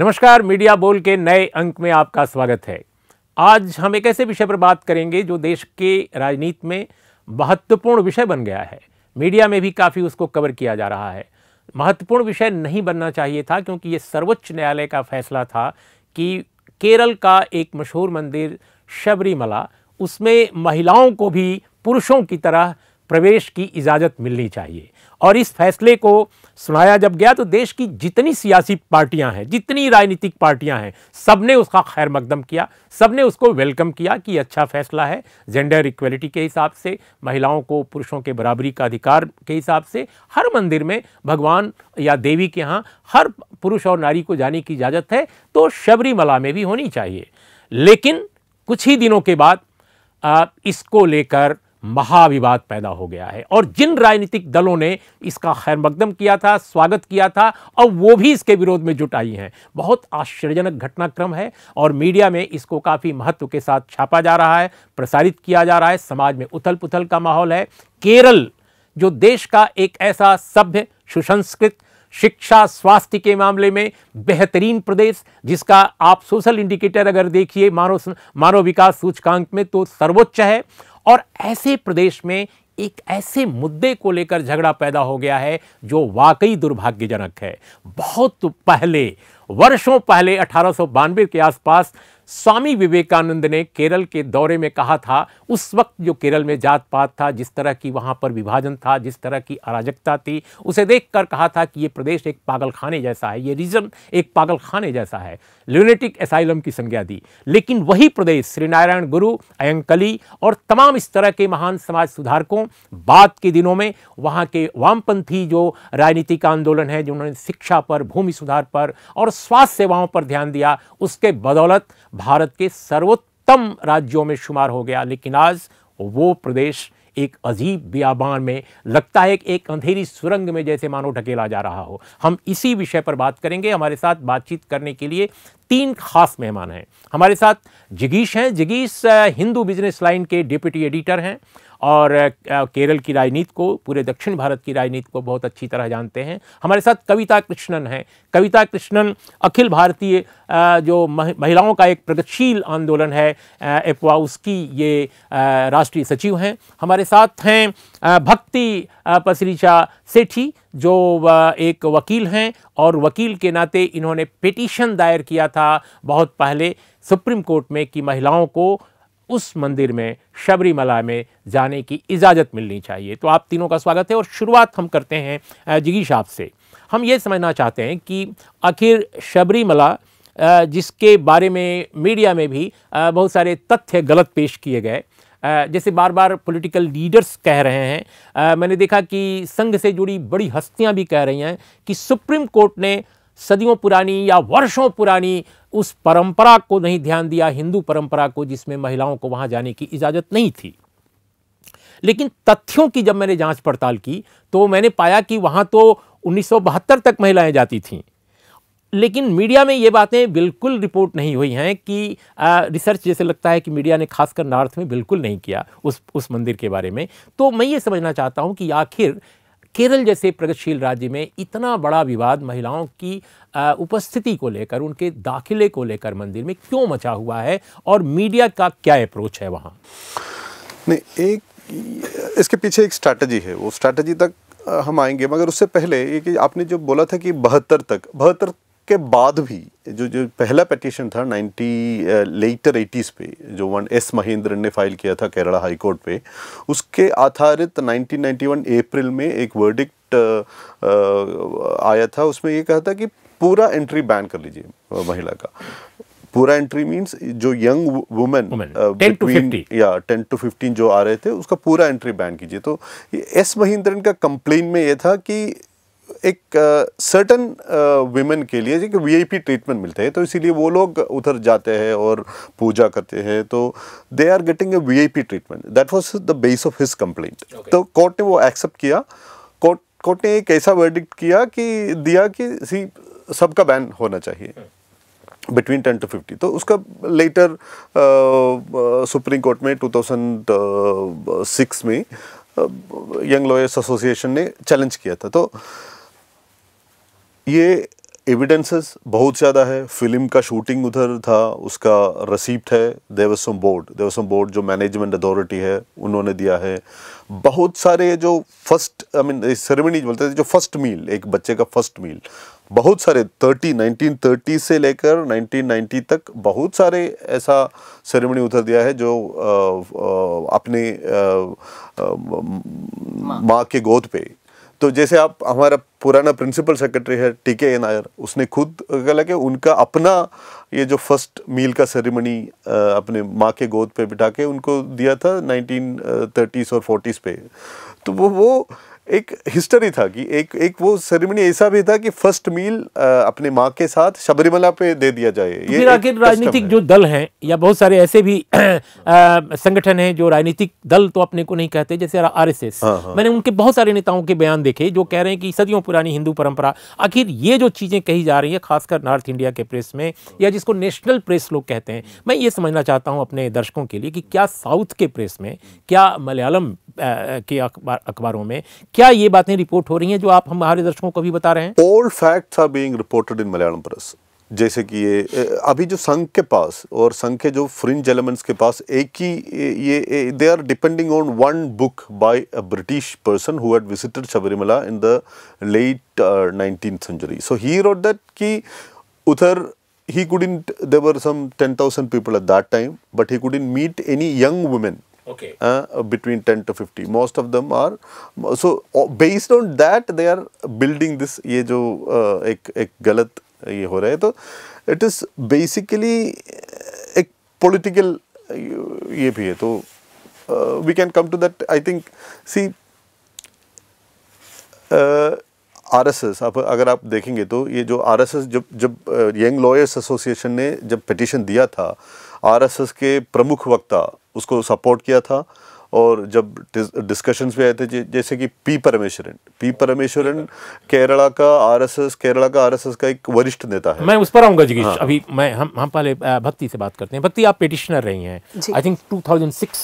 नमस्कार मीडिया बोल के नए अंक में आपका स्वागत है आज हम एक ऐसे विषय पर बात करेंगे जो देश के राजनीति में महत्वपूर्ण विषय बन गया है मीडिया में भी काफ़ी उसको कवर किया जा रहा है महत्वपूर्ण विषय नहीं बनना चाहिए था क्योंकि ये सर्वोच्च न्यायालय का फैसला था कि केरल का एक मशहूर मंदिर शबरीमला उसमें महिलाओं को भी पुरुषों की तरह प्रवेश की इजाज़त मिलनी चाहिए और इस फैसले को सुनाया जब गया तो देश की जितनी सियासी पार्टियां हैं जितनी राजनीतिक पार्टियां हैं सब ने उसका खैर मकदम किया सब ने उसको वेलकम किया कि अच्छा फैसला है जेंडर इक्वलिटी के हिसाब से महिलाओं को पुरुषों के बराबरी का अधिकार के हिसाब से हर मंदिर में भगवान या देवी के यहाँ हर पुरुष और नारी को जाने की इजाज़त है तो शबरीमला में भी होनी चाहिए लेकिन कुछ ही दिनों के बाद इसको लेकर महाविवाद पैदा हो गया है और जिन राजनीतिक दलों ने इसका खैर मकदम किया था स्वागत किया था और वो भी इसके विरोध में जुट आई हैं बहुत आश्चर्यजनक घटनाक्रम है और मीडिया में इसको काफ़ी महत्व के साथ छापा जा रहा है प्रसारित किया जा रहा है समाज में उथल पुथल का माहौल है केरल जो देश का एक ऐसा सभ्य सुसंस्कृत शिक्षा स्वास्थ्य के मामले में बेहतरीन प्रदेश जिसका आप सोशल इंडिकेटर अगर देखिए मानव मानव विकास सूचकांक में तो सर्वोच्च है और ऐसे प्रदेश में एक ऐसे मुद्दे को लेकर झगड़ा पैदा हो गया है जो वाकई दुर्भाग्यजनक है बहुत पहले वर्षों पहले अठारह के आसपास स्वामी विवेकानंद ने केरल के दौरे में कहा था उस वक्त जो केरल में जात पात था जिस तरह की वहाँ पर विभाजन था जिस तरह की अराजकता थी उसे देखकर कहा था कि ये प्रदेश एक पागलखाने जैसा है ये रीजन एक पागलखाने जैसा है ल्यूनेटिक एसाइलम की संज्ञा दी लेकिन वही प्रदेश श्रीनारायण गुरु अयंकली और तमाम इस तरह के महान समाज सुधारकों बाद के दिनों में वहाँ के वामपंथी जो राजनीतिक आंदोलन है जिन्होंने शिक्षा पर भूमि सुधार पर और स्वास्थ्य सेवाओं पर ध्यान दिया उसके बदौलत भारत के सर्वोत्तम राज्यों में शुमार हो गया लेकिन आज वो प्रदेश एक अजीब बियाबान में लगता है कि एक अंधेरी सुरंग में जैसे मानो ढकेला जा रहा हो हम इसी विषय पर बात करेंगे हमारे साथ बातचीत करने के लिए तीन खास मेहमान हैं हमारे साथ जिगीश हैं जिगीश हिंदू बिजनेस लाइन के डिप्टी एडिटर हैं और केरल की राजनीति को पूरे दक्षिण भारत की राजनीति को बहुत अच्छी तरह जानते हैं हमारे साथ कविता कृष्णन हैं कविता कृष्णन अखिल भारतीय जो महिलाओं का एक प्रगतिशील आंदोलन है एपवा उसकी ये राष्ट्रीय सचिव हैं हमारे साथ हैं भक्ति पसरीचा सेठी जो एक वकील हैं और वकील के नाते इन्होंने पिटीशन दायर किया था बहुत पहले सुप्रीम कोर्ट में कि महिलाओं को उस मंदिर में शबरीमला में जाने की इजाज़त मिलनी चाहिए तो आप तीनों का स्वागत है और शुरुआत हम करते हैं जिगीश आप से हम ये समझना चाहते हैं कि आखिर शबरीमला जिसके बारे में मीडिया में भी बहुत सारे तथ्य गलत पेश किए गए जैसे बार बार पॉलिटिकल लीडर्स कह रहे हैं मैंने देखा कि संघ से जुड़ी बड़ी हस्तियां भी कह रही हैं कि सुप्रीम कोर्ट ने सदियों पुरानी या वर्षों पुरानी उस परंपरा को नहीं ध्यान दिया हिंदू परंपरा को जिसमें महिलाओं को वहाँ जाने की इजाज़त नहीं थी लेकिन तथ्यों की जब मैंने जांच पड़ताल की तो मैंने पाया कि वहाँ तो उन्नीस तक महिलाएं जाती थीं लेकिन मीडिया में ये बातें बिल्कुल रिपोर्ट नहीं हुई हैं कि आ, रिसर्च जैसे लगता है कि मीडिया ने खासकर नॉर्थ में बिल्कुल नहीं किया उस उस मंदिर के बारे में तो मैं ये समझना चाहता हूँ कि आखिर केरल जैसे प्रगतिशील राज्य में इतना बड़ा विवाद महिलाओं की उपस्थिति को लेकर उनके दाखिले को लेकर मंदिर में क्यों मचा हुआ है और मीडिया का क्या अप्रोच है वहाँ नहीं एक इसके पीछे एक स्ट्रैटेजी है वो स्ट्रैटेजी तक हम आएंगे मगर उससे पहले ये कि आपने जो बोला था कि बहत्तर तक बहत्तर उसके बाद भी जो जो पहला पटिशन था 90 लेटर एटीज़ पे जो वन एस महेंद्र ने फाइल किया था केरला हाई कोर्ट पे उसके आधारित 1991 अप्रैल में एक वर्डिक्ट आया था उसमें ये कहा था कि पूरा एंट्री बैन कर लीजिए महिला का पूरा एंट्री मींस जो यंग वुमेन बिटवीन या टेन टू फिफ्टीन जो आ रहे थे उसका पूरा एंट्री बैन कीजिए तो एस महेंद्रन का कंप्लेन में ये था कि एक सर्टन वीमेन के लिए आई वीआईपी ट्रीटमेंट मिलते हैं तो इसीलिए वो लोग उधर जाते हैं और पूजा करते हैं तो they are getting a VIP treatment that was the base of his complaint तो कोर्ट ने वो एक्सेप्ट किया कोर्ट कोर्ट ने एक ऐसा वर्डिक्ट किया कि दिया कि सी सबका बैन होना चाहिए बिटवीन टेन टू फिफ्टी तो उसका लेटर सुप्रीम कोर्ट में टू थाउजेंड सिक्स में यंग लॉयर्स एसोसिएशन ने चैलेंज किया था तो ये एविडेंसेस बहुत ज़्यादा है फिल्म का शूटिंग उधर था उसका रसीप्ट है देवसम बोर्ड देवसम बोर्ड जो मैनेजमेंट अथॉरिटी है उन्होंने दिया है बहुत सारे जो फर्स्ट आई मीन सेरेमनी बोलते थे जो फर्स्ट मील एक बच्चे का फर्स्ट मील बहुत सारे थर्टी नाइनटीन थर्टी से लेकर नाइनटीन नाइन्टी तक बहुत सारे ऐसा सेरेमनी उधर दिया है जो अपने माँ मा माँ के गोद पे तो जैसे आप हमारा पुराना प्रिंसिपल सेक्रेटरी है टीके के नायर उसने खुद कहा कि उनका अपना ये जो फर्स्ट मील का सेरेमनी अपने माँ के गोद पे बिठा के उनको दिया था नाइनटीन थर्टीज़ और फोर्टीज़ पे तो वो वो एक हिस्टरी था कि एक एक वो सेरेमनी ऐसा भी था कि फर्स्ट मील अपने माँ के साथ शबरीमला पे दे दिया जाए ये फिर आखिर राजनीतिक जो दल हैं या बहुत सारे ऐसे भी संगठन हैं जो राजनीतिक दल तो अपने को नहीं कहते जैसे आर एस एस मैंने उनके बहुत सारे नेताओं के बयान देखे जो कह रहे हैं कि सदियों पुरानी हिंदू परंपरा आखिर ये जो चीज़ें कही जा रही है खासकर नॉर्थ इंडिया के प्रेस में या जिसको नेशनल प्रेस लोग कहते हैं मैं ये समझना चाहता हूँ अपने दर्शकों के लिए कि क्या साउथ के प्रेस में क्या मलयालम के अखबारों में क्या ये बातें रिपोर्ट हो रही हैं जो आप हमारे दर्शकों को भी बता रहे हैं old facts are being reported in Malayalam press जैसे कि ये अभी जो संघ के पास और संघ के जो फ्रिंज एलिमेंट्स के पास एक ही ये they are depending on one book by a British person who had visited Sabarimala in the late nineteen century so he wrote that कि उधर he couldn't there were some 10000 people at that time but he couldn't meet any young women okay. uh, between 10 to 50. Most of them are, so based on that they are building this ये जो uh, एक एक गलत ये हो रहा it is basically a political ये भी है तो uh, we can come to that I think see uh, RSS, if you अगर आप देखेंगे RSS, when जो आर एस एस जब जब यंग लॉयर्स एसोसिएशन ने उसको सपोर्ट किया था और जब डिस्कशंस भी आए थे जैसे कि पी परमेश्वरन पी परमेश्वरन केरला का आरएसएस केरला का आरएसएस का एक वरिष्ठ नेता है मैं उस पर आऊंगा जगीश हाँ। अभी मैं हम हम पहले भक्ति से बात करते हैं भक्ति आप पिटिशनर रही हैं आई थिंक 2006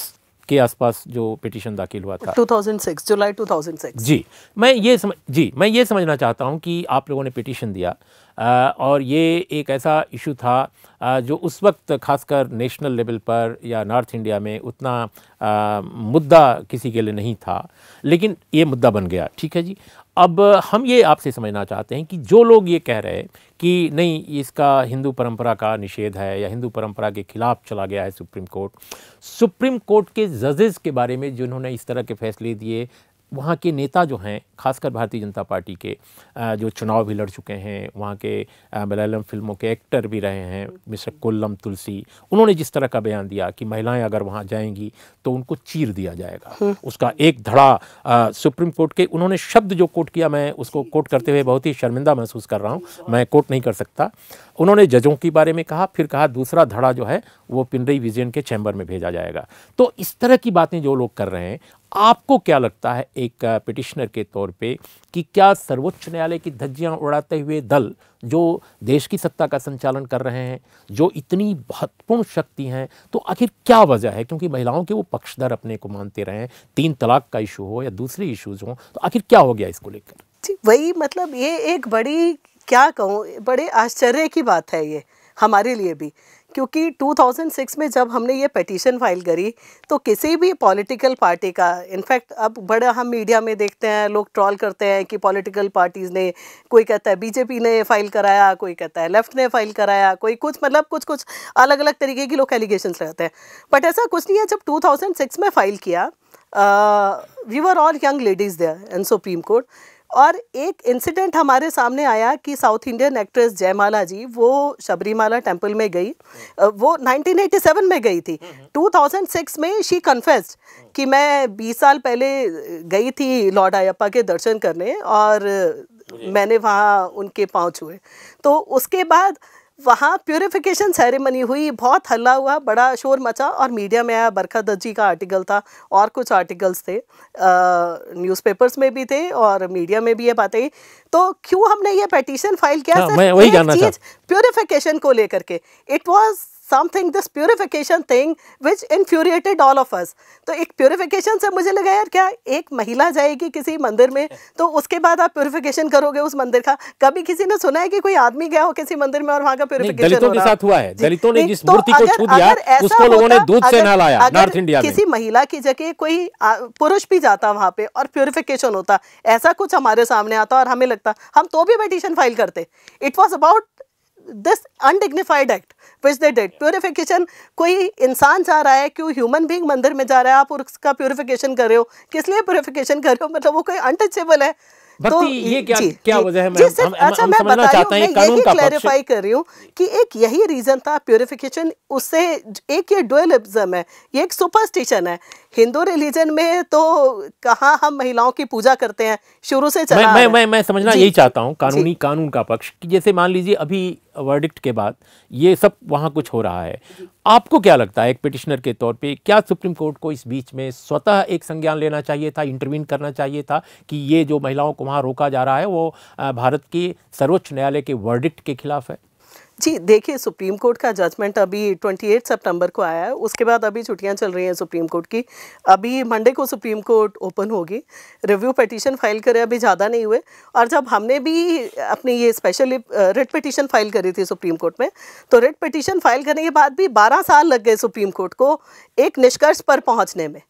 के आसपास जो पिटीशन दाखिल हुआ था 2006 जुलाई 2006 जी मैं ये समझ जी मैं ये समझना चाहता हूँ कि आप लोगों ने पिटीशन दिया आ, और ये एक ऐसा इशू था आ, जो उस वक्त खासकर नेशनल लेवल पर या नॉर्थ इंडिया में उतना आ, मुद्दा किसी के लिए नहीं था लेकिन ये मुद्दा बन गया ठीक है जी अब हम ये आपसे समझना चाहते हैं कि जो लोग ये कह रहे हैं कि नहीं इसका हिंदू परंपरा का निषेध है या हिंदू परंपरा के खिलाफ चला गया है सुप्रीम कोर्ट सुप्रीम कोर्ट के जजेस के बारे में जिन्होंने इस तरह के फैसले दिए वहाँ के नेता जो हैं खासकर भारतीय जनता पार्टी के जो चुनाव भी लड़ चुके हैं वहाँ के मलयालम फिल्मों के एक्टर भी रहे हैं मिस्टर कोल्लम तुलसी उन्होंने जिस तरह का बयान दिया कि महिलाएं अगर वहाँ जाएंगी तो उनको चीर दिया जाएगा हम्म। उसका एक धड़ा आ, सुप्रीम कोर्ट के उन्होंने शब्द जो कोट किया मैं उसको कोट करते हुए बहुत ही शर्मिंदा महसूस कर रहा हूँ मैं कोट नहीं कर सकता उन्होंने जजों के बारे में कहा फिर कहा दूसरा धड़ा जो है वो पिनरई विजयन के चैम्बर में भेजा जाएगा तो इस तरह की बातें जो लोग कर रहे हैं आपको क्या लगता है एक पिटिशनर के तौर पे कि क्या सर्वोच्च न्यायालय की धज्जियां उड़ाते हुए दल जो देश की सत्ता का संचालन कर रहे हैं जो इतनी महत्वपूर्ण शक्ति हैं तो आखिर क्या वजह है क्योंकि महिलाओं के वो पक्षधर अपने को मानते रहे हैं तीन तलाक का इशू हो या दूसरे इशूज़ हों तो आखिर क्या हो गया इसको लेकर वही मतलब ये एक बड़ी क्या कहूँ बड़े आश्चर्य की बात है ये हमारे लिए भी क्योंकि 2006 में जब हमने ये पटिशन फाइल करी तो किसी भी पॉलिटिकल पार्टी का इनफैक्ट अब बड़ा हम मीडिया में देखते हैं लोग ट्रॉल करते हैं कि पॉलिटिकल पार्टीज़ ने कोई कहता है बीजेपी ने फाइल कराया कोई कहता है लेफ्ट ने फाइल कराया कोई कुछ मतलब कुछ कुछ अलग अलग तरीके की लोग एलिगेशन रहते हैं बट ऐसा कुछ नहीं है जब टू में फ़ाइल किया we were all young ladies there in Supreme Court और एक इंसिडेंट हमारे सामने आया कि साउथ इंडियन एक्ट्रेस जयमाला जी वो शबरीमाला टेम्पल में गई वो 1987 में गई थी 2006 में शी कन्फेस्ड कि मैं 20 साल पहले गई थी लॉर्ड अयप्पा के दर्शन करने और मैंने वहाँ उनके पाँव छुए तो उसके बाद वहाँ प्योरीफिकेशन सेरेमनी हुई बहुत हल्ला हुआ बड़ा शोर मचा और मीडिया में आया बरखा दर्जी का आर्टिकल था और कुछ आर्टिकल्स थे न्यूज़पेपर्स में भी थे और मीडिया में भी ये बातें तो क्यों हमने ये पटिशन फाइल किया हाँ, मैं वही जानना चीज प्योरीफिकेशन को लेकर के it was something this purification thing which infuriated all of us तो एक प्योरिफिकेशन से मुझे लगा यार क्या एक महिला जाएगी किसी मंदिर में तो उसके बाद आप प्योरिफिकेशन करोगे उस मंदिर का कभी किसी ने सुना है कि कोई आदमी गया हो किसी मंदिर में और वहाँ का प्योरिफिकेशन दलितों तो किसी महिला की जगह कोई पुरुष भी जाता वहाँ पे और प्योरिफिकेशन होता ऐसा कुछ हमारे सामने आता और हमें लगता हम तो भी पिटिशन फाइल करते it was about this undignified act which they did purification कोई इंसान जा रहा है क्यों ह्यूमन बींग मंदिर में जा रहा है आप उसका प्योरीफिकेशन कर रहे हो किस लिए प्योरीफिकेशन कर रहे हो मतलब वो कोई अनटचेबल है तो ये क्या जी, क्या वजह है मैं, हम, अच्छा हम, मैं बता रही हूँ मैं यही क्लैरिफाई कर रही हूँ कि एक यही रीजन था प्योरिफिकेशन उससे एक ये डुअलिज्म है ये एक सुपरस्टिशन है हिंदू रिलीजन में तो कहाँ हम महिलाओं की पूजा करते हैं शुरू से चला मैं मैं मैं, मैं समझना यही चाहता हूँ कानूनी कानून का पक्ष कि जैसे मान लीजिए अभी वर्डिक्ट के बाद ये सब वहाँ कुछ हो रहा है आपको क्या लगता है एक पिटिशनर के तौर पे क्या सुप्रीम कोर्ट को इस बीच में स्वतः एक संज्ञान लेना चाहिए था इंटरवीन करना चाहिए था कि ये जो महिलाओं को वहाँ रोका जा रहा है वो भारत की सर्वोच्च न्यायालय के वर्डिक्ट के खिलाफ है जी देखिए सुप्रीम कोर्ट का जजमेंट अभी 28 सितंबर को आया है उसके बाद अभी छुट्टियां चल रही हैं सुप्रीम कोर्ट की अभी मंडे को सुप्रीम कोर्ट ओपन होगी रिव्यू पटिशन फाइल करे अभी ज़्यादा नहीं हुए और जब हमने भी अपनी ये स्पेशल रिट पटिशन फाइल करी थी सुप्रीम कोर्ट में तो रिट पटिशन फाइल करने के बाद भी बारह साल लग गए सुप्रीम कोर्ट को एक निष्कर्ष पर पहुँचने में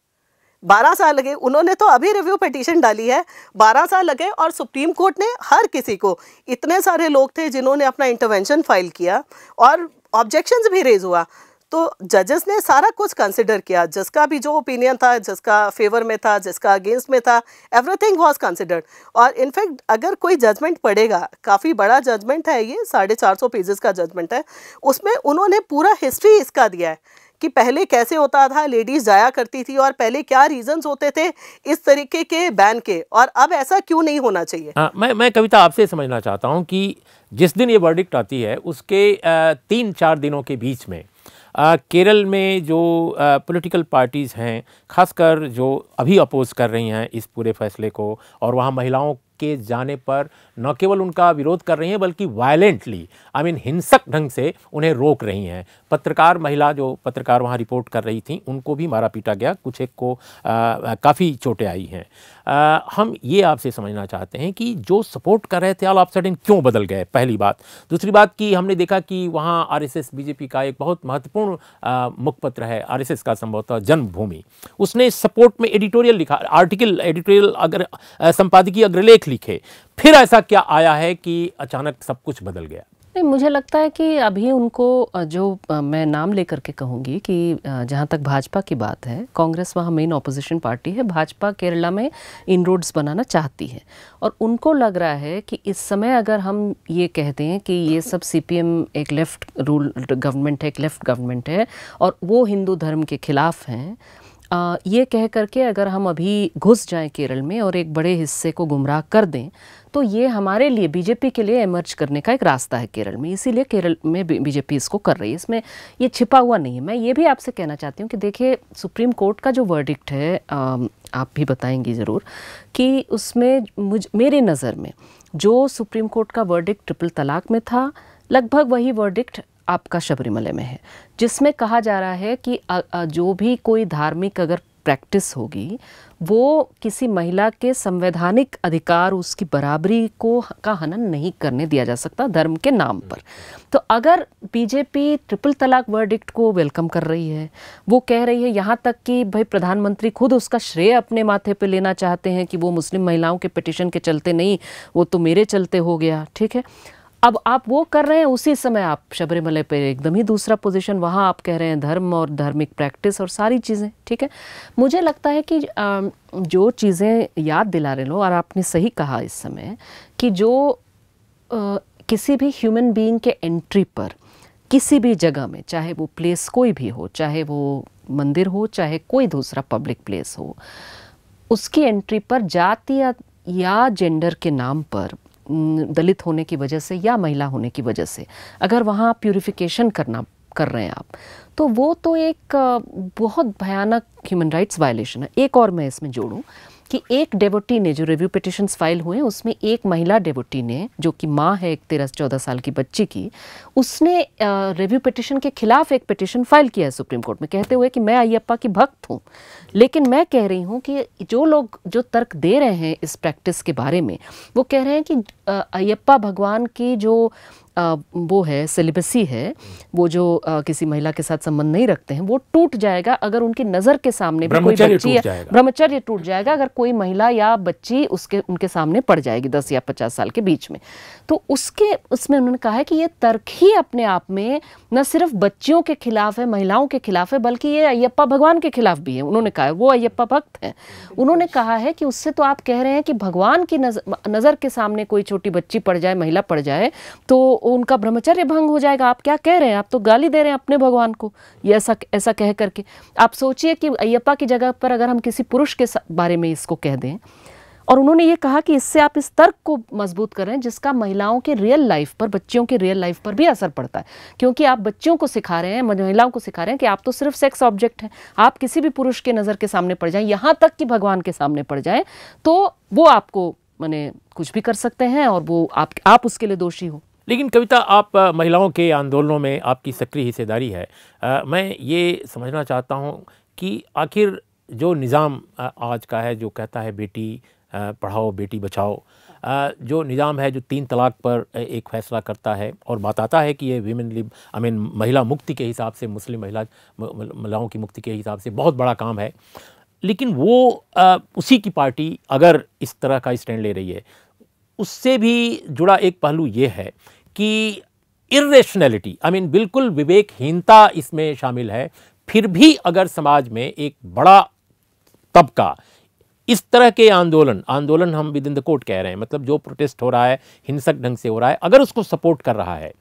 बारह साल लगे उन्होंने तो अभी रिव्यू पटिशन डाली है बारह साल लगे और सुप्रीम कोर्ट ने हर किसी को इतने सारे लोग थे जिन्होंने अपना इंटरवेंशन फाइल किया और ऑब्जेक्शन भी रेज हुआ तो जजेस ने सारा कुछ कंसिडर किया जिसका भी जो ओपिनियन था जिसका फेवर में था जिसका अगेंस्ट में था एवरीथिंग वाज कंसिडर्ड और इनफैक्ट अगर कोई जजमेंट पड़ेगा काफ़ी बड़ा जजमेंट है ये साढ़े चार सौ पेजेस का जजमेंट है उसमें उन्होंने पूरा हिस्ट्री इसका दिया है कि पहले कैसे होता था लेडीज़ जाया करती थी और पहले क्या रीजंस होते थे इस तरीके के बैन के और अब ऐसा क्यों नहीं होना चाहिए आ, हाँ, मैं मैं कविता आपसे समझना चाहता हूँ कि जिस दिन ये वर्डिक्ट आती है उसके आ, तीन चार दिनों के बीच में आ, केरल में जो पॉलिटिकल पार्टीज़ हैं खासकर जो अभी अपोज़ कर रही हैं इस पूरे फैसले को और वहाँ महिलाओं के जाने पर न केवल उनका विरोध कर रही हैं बल्कि वायलेंटली आई मीन हिंसक ढंग से उन्हें रोक रही हैं पत्रकार महिला जो पत्रकार वहाँ रिपोर्ट कर रही थी उनको भी मारा पीटा गया कुछ एक को काफ़ी चोटें आई हैं हम ये आपसे समझना चाहते हैं कि जो सपोर्ट कर रहे थे ऑल ऑफ सडन क्यों बदल गए पहली बात दूसरी बात कि हमने देखा कि वहाँ आर बीजेपी का एक बहुत महत्वपूर्ण मुखपत्र है आर का संभवतः जन्मभूमि उसने सपोर्ट में एडिटोरियल लिखा आर्टिकल एडिटोरियल अगर संपादकीय अग्रलेख लेख लिखे फिर ऐसा क्या आया है कि अचानक सब कुछ बदल गया नहीं मुझे लगता है कि अभी उनको जो मैं नाम लेकर के कहूँगी कि जहाँ तक भाजपा की बात है कांग्रेस वहाँ मेन ऑपोजिशन पार्टी है भाजपा केरला में इन रोड्स बनाना चाहती है और उनको लग रहा है कि इस समय अगर हम ये कहते हैं कि ये सब सीपीएम एक लेफ़्ट रूल गवर्नमेंट है एक लेफ़्ट गवर्नमेंट है और वो हिंदू धर्म के खिलाफ हैं आ, ये कह करके अगर हम अभी घुस जाएं केरल में और एक बड़े हिस्से को गुमराह कर दें तो ये हमारे लिए बीजेपी के लिए एमर्ज करने का एक रास्ता है केरल में इसीलिए केरल में बीजेपी इसको कर रही है इसमें ये छिपा हुआ नहीं है मैं ये भी आपसे कहना चाहती हूँ कि देखिए सुप्रीम कोर्ट का जो वर्डिक्ट है आ, आप भी बताएंगी ज़रूर कि उसमें मुझ मेरी नज़र में जो सुप्रीम कोर्ट का वर्डिक्ट ट्रिपल तलाक में था लगभग वही वर्डिक्ट आपका शबरीमले में है जिसमें कहा जा रहा है कि जो भी कोई धार्मिक अगर प्रैक्टिस होगी वो किसी महिला के संवैधानिक अधिकार उसकी बराबरी को का हनन नहीं करने दिया जा सकता धर्म के नाम पर तो अगर बीजेपी ट्रिपल तलाक वर्डिक्ट को वेलकम कर रही है वो कह रही है यहाँ तक कि भाई प्रधानमंत्री खुद उसका श्रेय अपने माथे पे लेना चाहते हैं कि वो मुस्लिम महिलाओं के पिटिशन के चलते नहीं वो तो मेरे चलते हो गया ठीक है अब आप वो कर रहे हैं उसी समय आप शबरीमले पे एकदम ही दूसरा पोजीशन वहाँ आप कह रहे हैं धर्म और धार्मिक प्रैक्टिस और सारी चीज़ें ठीक है मुझे लगता है कि जो चीज़ें याद दिला रहे लोग और आपने सही कहा इस समय कि जो किसी भी ह्यूमन बीइंग के एंट्री पर किसी भी जगह में चाहे वो प्लेस कोई भी हो चाहे वो मंदिर हो चाहे कोई दूसरा पब्लिक प्लेस हो उसकी एंट्री पर जाति या जेंडर के नाम पर दलित होने की वजह से या महिला होने की वजह से अगर वहाँ प्योरीफिकेशन करना कर रहे हैं आप तो वो तो एक बहुत भयानक ह्यूमन राइट्स वायलेशन है एक और मैं इसमें जोड़ूँ कि एक डेवोटी ने जो रिव्यू पिटिशन फाइल हुए उसमें एक महिला डेवोटी ने जो कि माँ है एक तेरह चौदह साल की बच्ची की उसने रिव्यू पिटिशन के खिलाफ एक पिटिशन फाइल किया है सुप्रीम कोर्ट में कहते हुए कि मैं अयप्पा की भक्त हूँ लेकिन मैं कह रही हूँ कि जो लोग जो तर्क दे रहे हैं इस प्रैक्टिस के बारे में वो कह रहे हैं कि अयप्पा भगवान की जो वो है सेलिबसी है वो जो किसी महिला के साथ संबंध नहीं रखते हैं वो टूट जाएगा अगर उनकी नज़र के सामने भी कोई बच्ची ब्रह्मचर्य टूट जाएगा अगर कोई महिला या बच्ची उसके उनके सामने पड़ जाएगी दस या पचास साल के बीच में तो उसके उसमें उन्होंने कहा है कि ये तर्क ही अपने आप में न सिर्फ बच्चियों के खिलाफ है महिलाओं के खिलाफ है बल्कि ये अयप्पा भगवान के खिलाफ भी है उन्होंने कहा है वो अयप्पा भक्त हैं उन्होंने कहा है कि उससे तो आप कह रहे हैं कि भगवान की नज़र के सामने कोई छोटी बच्ची पड़ जाए महिला पड़ जाए तो उनका ब्रह्मचर्य भंग हो जाएगा आप क्या कह रहे हैं आप तो गाली दे रहे हैं अपने भगवान को ये ऐसा ऐसा कह करके आप सोचिए कि अयप्पा की जगह पर अगर हम किसी पुरुष के बारे में इसको कह दें और उन्होंने ये कहा कि इससे आप इस तर्क को मजबूत कर रहे हैं जिसका महिलाओं के रियल लाइफ पर बच्चियों के रियल लाइफ पर भी असर पड़ता है क्योंकि आप बच्चियों को सिखा रहे हैं महिलाओं को सिखा रहे हैं कि आप तो सिर्फ सेक्स ऑब्जेक्ट हैं आप किसी भी पुरुष के नज़र के सामने पड़ जाएं यहाँ तक कि भगवान के सामने पड़ जाएं तो वो आपको मैंने कुछ भी कर सकते हैं और वो आप आप उसके लिए दोषी हो लेकिन कविता आप महिलाओं के आंदोलनों में आपकी सक्रिय हिस्सेदारी है आ, मैं ये समझना चाहता हूँ कि आखिर जो निज़ाम आज का है जो कहता है बेटी पढ़ाओ बेटी बचाओ जो निज़ाम है जो तीन तलाक पर एक फैसला करता है और बताता है कि ये विमेन लिब आई मीन महिला मुक्ति के हिसाब से मुस्लिम महिला महिलाओं की मुक्ति के हिसाब से बहुत बड़ा काम है लेकिन वो आ, उसी की पार्टी अगर इस तरह का स्टैंड ले रही है उससे भी जुड़ा एक पहलू ये है कि इरेशनैलिटी आई मीन बिल्कुल विवेकहीनता इसमें शामिल है फिर भी अगर समाज में एक बड़ा तबका इस तरह के आंदोलन आंदोलन हम विद इन द कोर्ट कह रहे हैं मतलब जो प्रोटेस्ट हो रहा है हिंसक ढंग से हो रहा है अगर उसको सपोर्ट कर रहा है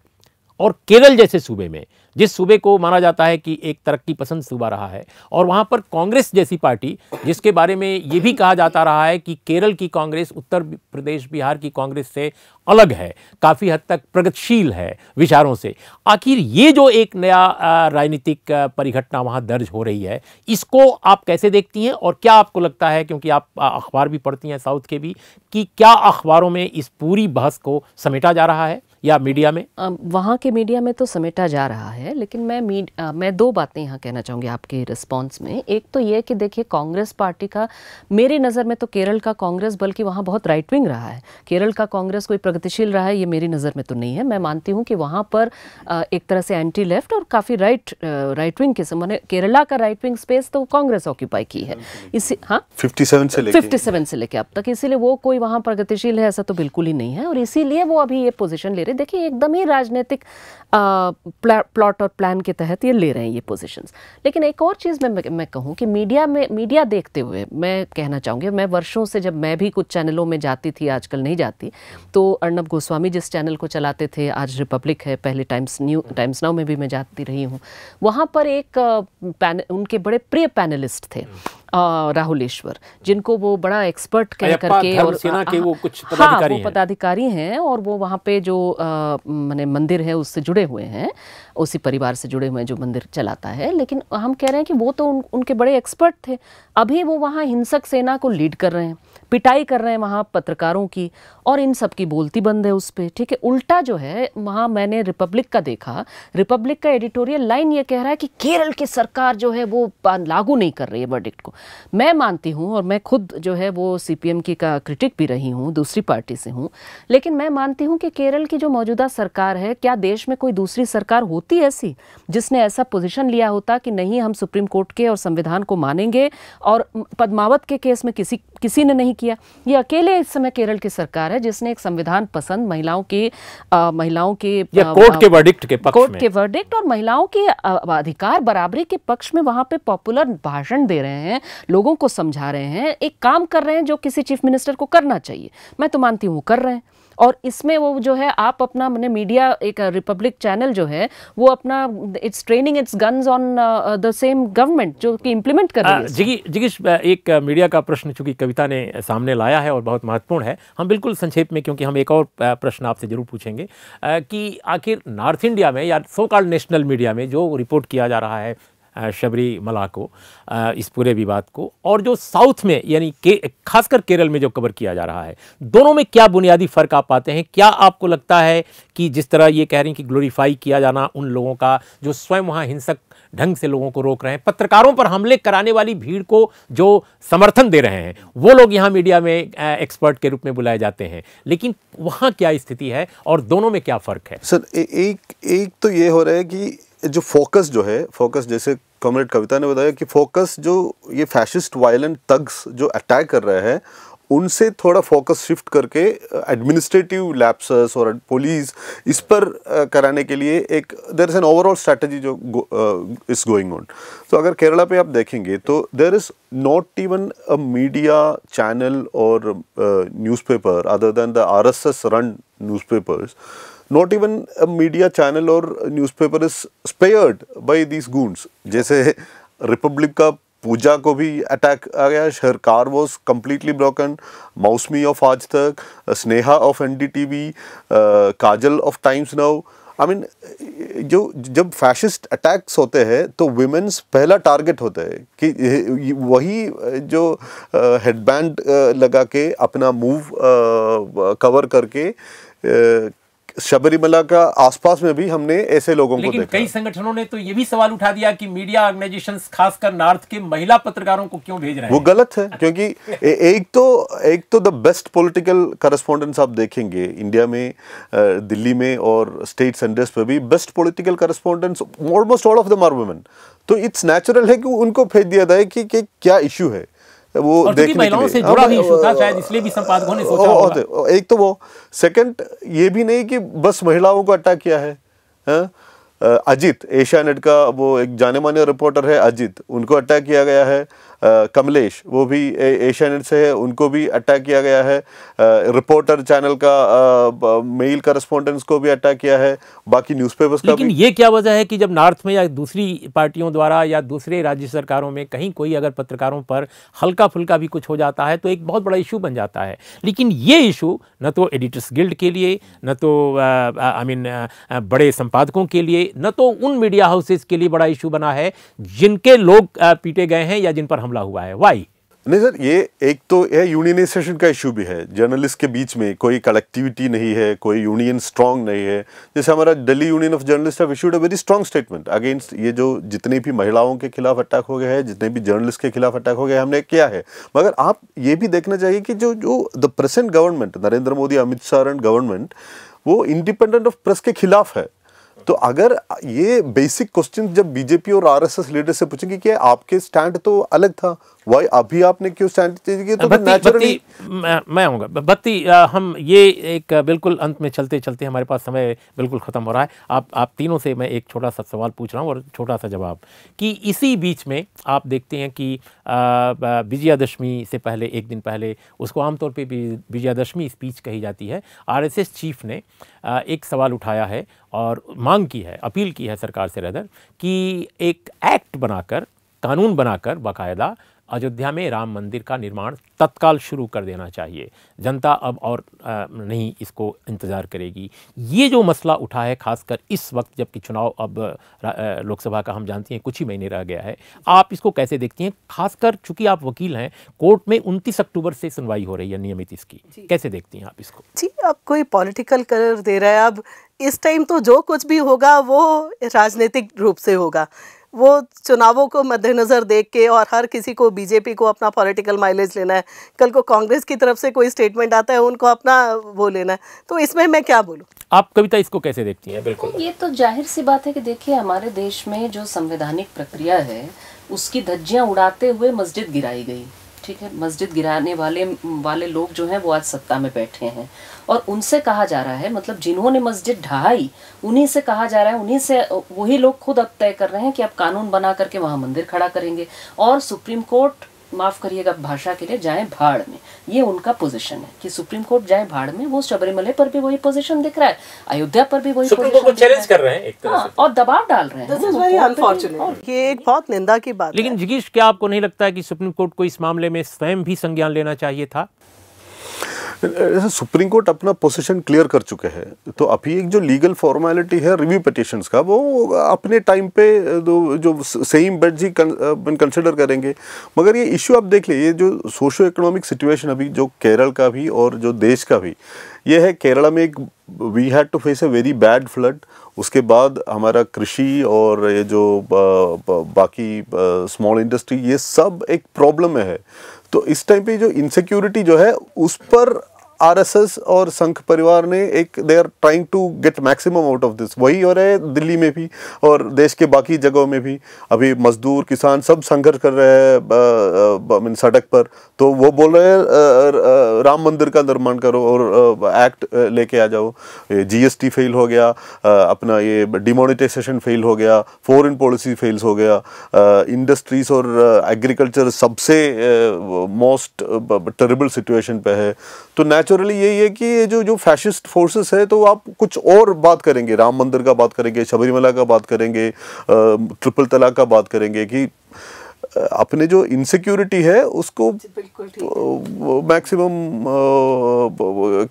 और केरल जैसे सूबे में जिस सूबे को माना जाता है कि एक तरक्की पसंद सूबा रहा है और वहाँ पर कांग्रेस जैसी पार्टी जिसके बारे में ये भी कहा जाता रहा है कि केरल की कांग्रेस उत्तर प्रदेश बिहार की कांग्रेस से अलग है काफ़ी हद तक प्रगतिशील है विचारों से आखिर ये जो एक नया राजनीतिक परिघटना वहाँ दर्ज हो रही है इसको आप कैसे देखती हैं और क्या आपको लगता है क्योंकि आप अखबार भी पढ़ती हैं साउथ के भी कि क्या अखबारों में इस पूरी बहस को समेटा जा रहा है या मीडिया में वहाँ के मीडिया में तो समेटा जा रहा है लेकिन मैं आ, मैं दो बातें यहाँ कहना चाहूँगी आपके रिस्पॉन्स में एक तो ये कि देखिए कांग्रेस पार्टी का मेरी नज़र में तो केरल का कांग्रेस बल्कि वहाँ बहुत राइट विंग रहा है केरल का कांग्रेस कोई प्रगतिशील रहा है ये मेरी नज़र में तो नहीं है मैं मानती हूँ कि वहाँ पर आ, एक तरह से एंटी लेफ्ट और काफ़ी राइट राइट विंग किस्म मैंने केरला का राइट विंग स्पेस तो कांग्रेस ऑक्यूपाई की है इसी हाँ फिफ्टी से लेके फिफ्टी से लेके अब तक इसीलिए वो कोई वहाँ प्रगतिशील है ऐसा तो बिल्कुल ही नहीं है और इसीलिए वो अभी ये पोजिशन ले रहे देखिए एकदम ही राजनीतिक प्लॉट और प्लान के तहत ये ले रहे हैं ये पोजीशंस लेकिन एक और चीज़ मैं मैं कहूँ कि मीडिया में मीडिया देखते हुए मैं कहना चाहूँगी मैं वर्षों से जब मैं भी कुछ चैनलों में जाती थी आजकल नहीं जाती तो अर्नब गोस्वामी जिस चैनल को चलाते थे आज रिपब्लिक है पहले टाइम्स न्यू टाइम्स नाउ में भी मैं जाती रही हूँ वहाँ पर एक पैन उनके बड़े प्रिय पैनलिस्ट थे राहुलेश्वर जिनको वो बड़ा एक्सपर्ट कह करके और सेना के वो कुछ पदाधिकारी हाँ, पदाधिकारी हैं।, हैं और वो वहाँ पे जो मैंने मंदिर है उससे जुड़े हुए हैं उसी परिवार से जुड़े हुए हैं जो मंदिर चलाता है लेकिन हम कह रहे हैं कि वो तो उन, उनके बड़े एक्सपर्ट थे अभी वो वहाँ हिंसक सेना को लीड कर रहे हैं पिटाई कर रहे हैं वहाँ पत्रकारों की और इन सब की बोलती बंद है उस पर ठीक है उल्टा जो है वहाँ मैंने रिपब्लिक का देखा रिपब्लिक का एडिटोरियल लाइन ये कह रहा है कि केरल की सरकार जो है वो लागू नहीं कर रही है वर्डिक्ट को मैं मानती हूँ और मैं खुद जो है वो सी की का क्रिटिक भी रही हूँ दूसरी पार्टी से हूँ लेकिन मैं मानती हूँ कि केरल की जो मौजूदा सरकार है क्या देश में कोई दूसरी सरकार होती ऐसी जिसने ऐसा पोजिशन लिया होता कि नहीं हम सुप्रीम कोर्ट के और संविधान को मानेंगे और पदमावत के केस में किसी किसी ने नहीं किया किया ये अकेले इस समय केरल की सरकार है जिसने एक संविधान पसंद महिलाओं के आ, महिलाओं के कोर्ट के वर्डिक्ट के कोर्ट के वर्डिक्ट और महिलाओं के अधिकार बराबरी के पक्ष में वहां पे पॉपुलर भाषण दे रहे हैं लोगों को समझा रहे हैं एक काम कर रहे हैं जो किसी चीफ मिनिस्टर को करना चाहिए मैं तो मानती हूँ कर रहे हैं और इसमें वो जो है आप अपना मैंने मीडिया एक रिपब्लिक uh, चैनल जो है वो अपना its training its guns on the same government जो कि इम्प्लीमेंट कर रही है हाँ, जिगी जिगीश एक मीडिया uh, का प्रश्न चूंकि कविता ने uh, सामने लाया है और बहुत महत्वपूर्ण है हम बिल्कुल संक्षेप में क्योंकि हम एक और प्रश्न आपसे जरूर पूछेंगे कि आखिर नॉर्थ इंडिया में या सो कॉल्ड नेशनल मीडिया में जो रिपोर्ट किया जा रहा है शबरी मला को इस पूरे विवाद को और जो साउथ में यानी के खासकर केरल में जो कवर किया जा रहा है दोनों में क्या बुनियादी फ़र्क आप पाते हैं क्या आपको लगता है कि जिस तरह ये कह रही हैं कि ग्लोरीफाई किया जाना उन लोगों का जो स्वयं वहाँ हिंसक ढंग से लोगों को रोक रहे हैं पत्रकारों पर हमले कराने वाली भीड़ को जो समर्थन दे रहे हैं वो लोग यहाँ मीडिया में एक्सपर्ट के रूप में बुलाए जाते हैं लेकिन वहाँ क्या स्थिति है और दोनों में क्या फ़र्क है सर ए, एक एक तो ये हो रहा है कि जो फोकस जो है फोकस जैसे कॉमरेड कविता ने बताया कि फोकस जो ये फैशिस्ट वायलेंट तग्स जो अटैक कर रहे हैं उनसे थोड़ा फोकस शिफ्ट करके एडमिनिस्ट्रेटिव uh, लैप्सस और पुलिस इस पर uh, कराने के लिए एक there is an overall strategy जो इज़ गोइंग ऑन तो अगर केरला पे आप देखेंगे तो there is not even a media channel और newspaper other than the RSS run newspapers paper not even media channel और newspaper is spared by these goons जैसे रिपब्लिक का पूजा को भी अटैक आ गया शहर car was completely broken Mausami of Aaj Tak Sneha of N D T V Kajal of Times Now I mean जो जब फैशिस्ट अटैक्स होते हैं तो वुमेंस पहला टारगेट होता है कि वही जो हेडबैंड लगा के अपना मूव कवर करके शबरीमला का आसपास में भी हमने ऐसे लोगों लेकिन को देखा कई संगठनों ने तो ये भी सवाल उठा दिया कि मीडिया ऑर्गेनाइजेशन खासकर नॉर्थ के महिला पत्रकारों को क्यों भेज रहे हैं वो गलत है क्योंकि ए, एक तो एक तो द बेस्ट पॉलिटिकल करस्पोंडेंट्स आप देखेंगे इंडिया में दिल्ली में और स्टेट सेंटर्स पर भी best political correspondents almost all of them women तो इट्स नेचुरल है कि उनको भेज दिया जाए कि, कि क्या इशू है वो देखने लिए से हाँ, जुड़ा भी था शायद इसलिए भी संपादकों ने सोचा होगा एक तो वो सेकंड ये भी नहीं कि बस महिलाओं को अटैक किया है अजित एशिया नेट का वो एक जाने माने रिपोर्टर है अजित उनको अटैक किया गया है कमलेश वो भी एशियानेट से है उनको भी अटैक किया गया है रिपोर्टर चैनल का आ, मेल करस्पॉन्डेंस को भी अटैक किया है बाकी न्यूज़पेपर्स का लेकिन ये क्या वजह है कि जब नॉर्थ में या दूसरी पार्टियों द्वारा या दूसरे राज्य सरकारों में कहीं कोई अगर पत्रकारों पर हल्का फुल्का भी कुछ हो जाता है तो एक बहुत बड़ा इशू बन जाता है लेकिन ये इशू न तो एडिटर्स गिल्ड के लिए न तो आई मीन बड़े संपादकों के लिए न तो उन मीडिया हाउसेज के लिए बड़ा इशू बना है जिनके लोग पीटे गए हैं या जिन पर हमला हमला हुआ है वाई नहीं सर ये एक तो यह यूनियनाइजेशन का इशू भी है जर्नलिस्ट के बीच में कोई कलेक्टिविटी नहीं है कोई यूनियन स्ट्रांग नहीं है जैसे हमारा Delhi union of journalist have issued a very strong statement against ये जो जितने भी महिलाओं के खिलाफ अटैक हो गए हैं जितने भी जर्नलिस्ट के खिलाफ अटैक हो गए हमने किया है मगर आप ये भी देखना चाहिए कि जो जो the present government Narendra Modi Amit Shah and government वो इंडिपेंडेंट ऑफ प्रेस के खिलाफ है तो अगर ये बेसिक क्वेश्चन जब बीजेपी और आरएसएस लीडर से पूछेंगे कि आपके स्टैंड तो अलग था वही अभी आपने क्यों सैनिटाइज किया तो नेचुरली मैं, मैं आऊँगा बत्ती आ, हम ये एक बिल्कुल अंत में चलते चलते हमारे पास समय बिल्कुल ख़त्म हो रहा है आप आप तीनों से मैं एक छोटा सा सवाल पूछ रहा हूँ और छोटा सा जवाब कि इसी बीच में आप देखते हैं कि विजयादशमी से पहले एक दिन पहले उसको आमतौर पर विजयादशमी स्पीच कही जाती है आर चीफ ने एक सवाल उठाया है और मांग की है अपील की है सरकार से रहकर कि एक एक्ट बनाकर कानून बनाकर बाकायदा अयोध्या में राम मंदिर का निर्माण तत्काल शुरू कर देना चाहिए जनता अब और नहीं इसको इंतज़ार करेगी ये जो मसला उठा है खासकर इस वक्त जबकि चुनाव अब लोकसभा का हम जानते हैं कुछ ही महीने रह गया है आप इसको कैसे देखती हैं खासकर चूंकि आप वकील हैं कोर्ट में उनतीस अक्टूबर से सुनवाई हो रही है नियमित इसकी कैसे देखती हैं आप इसको जी अब कोई पॉलिटिकल कलर दे रहा है अब इस टाइम तो जो कुछ भी होगा वो राजनीतिक रूप से होगा वो चुनावों को मद्देनज़र देख के और हर किसी को बीजेपी को अपना पॉलिटिकल माइलेज लेना है कल को कांग्रेस की तरफ से कोई स्टेटमेंट आता है उनको अपना वो लेना है तो इसमें मैं क्या बोलूँ आप कविता इसको कैसे देखती हैं बिल्कुल ये तो जाहिर सी बात है कि देखिए हमारे देश में जो संवैधानिक प्रक्रिया है उसकी धज्जियाँ उड़ाते हुए मस्जिद गिराई गई ठीक है मस्जिद गिराने वाले वाले लोग जो हैं वो आज सत्ता में बैठे हैं और उनसे कहा जा रहा है मतलब जिन्होंने मस्जिद ढहाई उन्हीं से कहा जा रहा है उन्हीं से वही लोग खुद अब तय कर रहे हैं कि अब कानून बना करके वहाँ मंदिर खड़ा करेंगे और सुप्रीम कोर्ट माफ़ करिएगा भाषा के लिए जाए भाड़ में ये उनका पोजीशन है कि सुप्रीम कोर्ट जाए भाड़ में वो शबरीमले पर भी वही पोजीशन दिख रहा है अयोध्या पर भी वही सुप्रीम कोर्ट को चैलेंज कर रहे हैं एक तरह से हाँ, और दबाव डाल रहे हैं ये एक बहुत निंदा की बात लेकिन जिगीश क्या आपको नहीं लगता है कि सुप्रीम कोर्ट को इस मामले में स्वयं भी संज्ञान लेना चाहिए था जैसे सुप्रीम कोर्ट अपना पोजीशन क्लियर कर चुके हैं तो अभी एक जो लीगल फॉर्मेलिटी है रिव्यू पटिशन का वो अपने टाइम पे जो सेम बेड्स ही कंसिडर करेंगे मगर ये इश्यू आप देख लीजिए ये जो सोशो इकोनॉमिक सिचुएशन अभी जो केरल का भी और जो देश का भी ये है केरला में एक we had to face a very bad flood उसके बाद हमारा कृषि और ये जो बाकी स्मॉल इंडस्ट्री ये सब एक प्रॉब्लम में है तो इस टाइम पे जो इनसिक्योरिटी जो है उस पर आरएसएस और संघ परिवार ने एक they are trying to get maximum out of this वही हो रहा है दिल्ली में भी और देश के बाकी जगहों में भी अभी मजदूर किसान सब संघर्ष कर रहे हैं सड़क पर तो वो बोल रहे हैं राम मंदिर का निर्माण करो और एक्ट लेके आ जाओ जीएसटी फेल हो गया अपना ये डिमोनिटाइजेशन फेल हो गया फॉरन पॉलिसी फेल्स हो गया इंडस्ट्रीज और एग्रीकल्चर सबसे मोस्ट टेरेबल सिचुएशन पे है तो नेचुरल नेचुरली यही है कि ये जो जो फैशिस्ट फोर्सेस है तो आप कुछ और बात करेंगे राम मंदिर का बात करेंगे शबरीमला का बात करेंगे ट्रिपल तलाक का बात करेंगे कि अपने जो इनसिक्योरिटी है उसको मैक्सिमम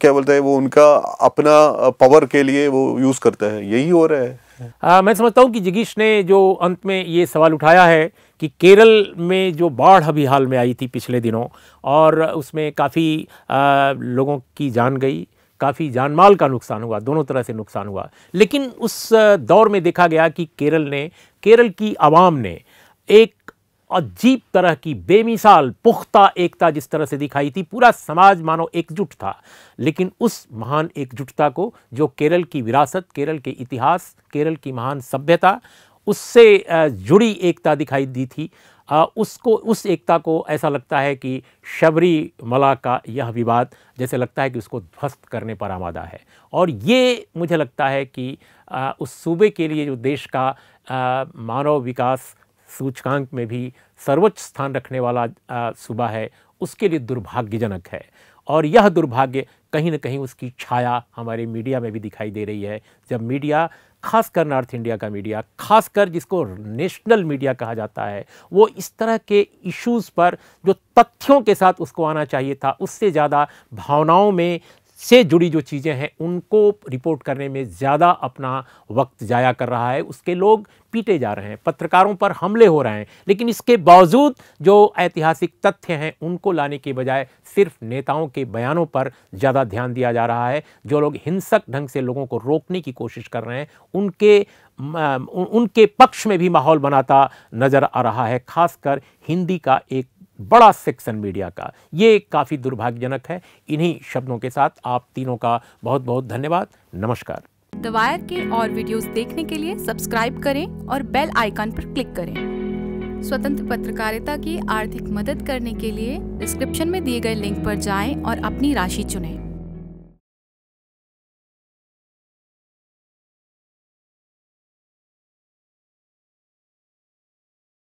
क्या बोलते हैं वो उनका अपना पावर के लिए वो यूज़ करता है यही हो रहा है आ, हाँ, मैं समझता हूँ कि जिगीश ने जो अंत में ये सवाल उठाया है कि केरल में जो बाढ़ अभी हाल में आई थी पिछले दिनों और उसमें काफ़ी लोगों की जान गई काफ़ी जानमाल का नुकसान हुआ दोनों तरह से नुकसान हुआ लेकिन उस दौर में देखा गया कि केरल ने केरल की आवाम ने एक अजीब तरह की बेमिसाल पुख्ता एकता जिस तरह से दिखाई थी पूरा समाज मानो एकजुट था लेकिन उस महान एकजुटता को जो केरल की विरासत केरल के इतिहास केरल की महान सभ्यता उससे जुड़ी एकता दिखाई दी थी उसको उस एकता को ऐसा लगता है कि शबरी मला का यह विवाद जैसे लगता है कि उसको ध्वस्त करने पर आमादा है और ये मुझे लगता है कि उस सूबे के लिए जो देश का मानव विकास सूचकांक में भी सर्वोच्च स्थान रखने वाला सूबा है उसके लिए दुर्भाग्यजनक है और यह दुर्भाग्य कहीं ना कहीं उसकी छाया हमारे मीडिया में भी दिखाई दे रही है जब मीडिया खासकर नॉर्थ इंडिया का मीडिया खासकर जिसको नेशनल मीडिया कहा जाता है वो इस तरह के इश्यूज़ पर जो तथ्यों के साथ उसको आना चाहिए था उससे ज़्यादा भावनाओं में से जुड़ी जो चीज़ें हैं उनको रिपोर्ट करने में ज़्यादा अपना वक्त जाया कर रहा है उसके लोग पीटे जा रहे हैं पत्रकारों पर हमले हो रहे हैं लेकिन इसके बावजूद जो ऐतिहासिक तथ्य हैं उनको लाने के बजाय सिर्फ नेताओं के बयानों पर ज़्यादा ध्यान दिया जा रहा है जो लोग हिंसक ढंग से लोगों को रोकने की कोशिश कर रहे हैं उनके उनके पक्ष में भी माहौल बनाता नज़र आ रहा है खासकर हिंदी का एक बड़ा सेक्शन मीडिया का ये काफ़ी दुर्भाग्यजनक है इन्हीं शब्दों के साथ आप तीनों का बहुत बहुत धन्यवाद नमस्कार दवायर के और वीडियोस देखने के लिए सब्सक्राइब करें और बेल आइकन पर क्लिक करें स्वतंत्र पत्रकारिता की आर्थिक मदद करने के लिए डिस्क्रिप्शन में दिए गए लिंक पर जाएं और अपनी राशि चुनें